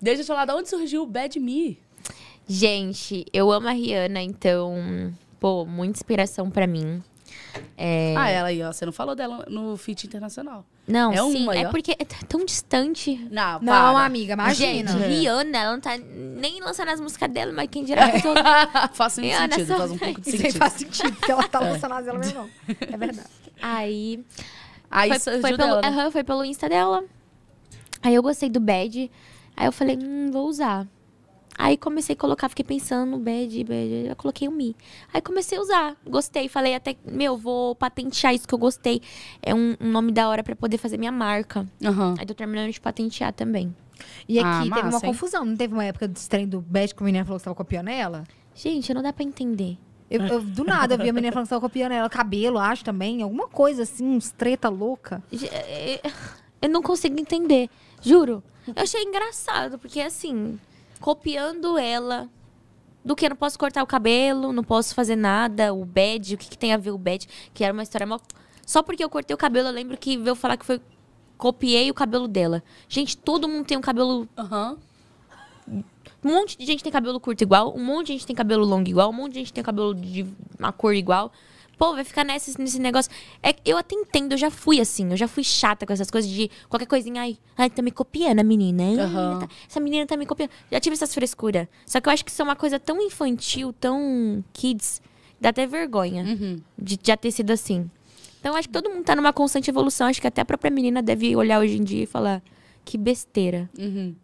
Deixa eu falar, de onde surgiu o Bad Me? Gente, eu amo a Rihanna, então, pô, muita inspiração para mim. É... Ah, ela aí, ó. Você não falou dela no feat internacional. Não, é sim, uma, é ó. porque é tão distante. Não, para. não, amiga, imagina. Gente, Rihanna, ela não tá nem lançando as músicas dela, mas quem dirá que tô... Faz Rihanna, sentido, faz um pouco de sentido. Isso faz sentido, porque ela tá é. lançando as dela mesmo, não. É verdade. Aí... Aí foi, foi pelo, dela, né? foi pelo Insta dela. Aí eu gostei do Bad. Aí eu falei, hum, vou usar. Aí comecei a colocar, fiquei pensando, bad, bad, eu coloquei o Mi. Aí comecei a usar, gostei, falei até, meu, vou patentear isso que eu gostei. É um, um nome da hora para poder fazer minha marca. Uhum. Aí tô terminando de patentear também. E aqui ah, teve uma confusão, não teve uma época do trem do bad que o menino falou que você tava copiando ela? Gente, não dá para entender. Eu, eu, do nada, eu vi a menina falando que tava copiando ela, cabelo, acho também, alguma coisa assim, uns treta louca. É, é, eu não consigo entender, juro. Eu achei engraçado, porque assim, copiando ela, do que eu não posso cortar o cabelo, não posso fazer nada, o bed, o que, que, tem a ver o bed, que era uma história mó... Só porque eu cortei o cabelo, eu lembro que veio falar que foi copiei o cabelo dela. Gente, todo mundo tem um cabelo. Uhum. Um monte de gente tem cabelo curto igual, um monte de gente tem cabelo longo igual, um monte de gente tem cabelo de uma cor igual pô, vai ficar nessa, nesse negócio. É, eu até entendo, eu já fui assim, eu já fui chata com essas coisas de qualquer coisinha, ai, ai tá me copiando a menina. hein? uhum. Tá, essa menina tá me copiando. Já tive essas frescuras. Só que eu acho que isso é uma coisa tão infantil, tão kids, dá até vergonha uhum. de, de já ter sido assim. Então, acho que todo mundo tá numa constante evolução. Acho que até a própria menina deve olhar hoje em dia e falar: que besteira. Uhum.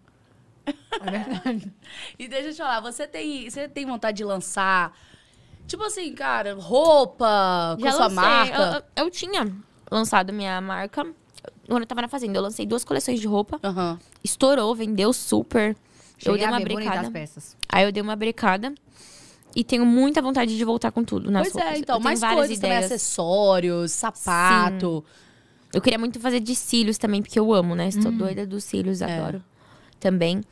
É verdade. e deixa eu te falar, você tem, você tem vontade de lançar Tipo assim, cara, roupa, com Já sua lancei. marca. Eu, eu, eu, tinha lançado minha marca quando eu tava na fazenda. Eu lancei duas coleções de roupa. Uhum. Estourou, vendeu super. Cheguei eu dei uma brincada. Aí eu dei uma brincada. E tenho muita vontade de voltar com tudo nas pois é, roupas. Pois é, então, mais coisas ideias. também, acessórios, sapato. Sim. Eu queria muito fazer de cílios também, porque eu amo, né? Estou hum. doida dos cílios, é. adoro. Também.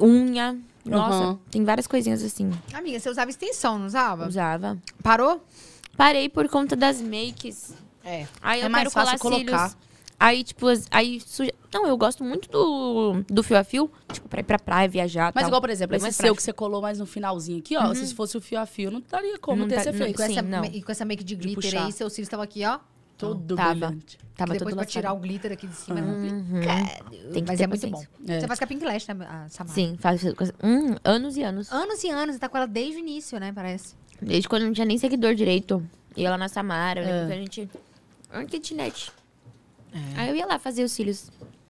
unha, nossa, uhum. tem várias coisinhas assim. Amiga, você usava extensão, não usava? Usava. Parou? Parei por conta das makes. É. Aí é eu mais quero fácil colar colocar. Aí, tipo, aí suja... Não, eu gosto muito do, do fio a fio, tipo, pra ir pra praia, viajar. Mas tal. igual, por exemplo, esse seu que você colou mais no finalzinho aqui, ó. Uhum. Se fosse o fio a fio, não estaria como não ter tá, esse efeito. Não, sim, essa, não. E com essa make de glitter aí, seus cílios estão aqui, ó todo tava. brilhante. Tava depois todo pra tirar o glitter aqui de cima é uhum. é Tem que Mas é muito bom. É. Você faz Pink lash, né, Samara? Sim, faz hum, anos e anos. Anos e anos, você tá com ela desde o início, né, parece. Desde quando não tinha nem seguidor direito. E ela na Samara, eu lembro é. que a gente... Era um É. Aí eu ia lá fazer os cílios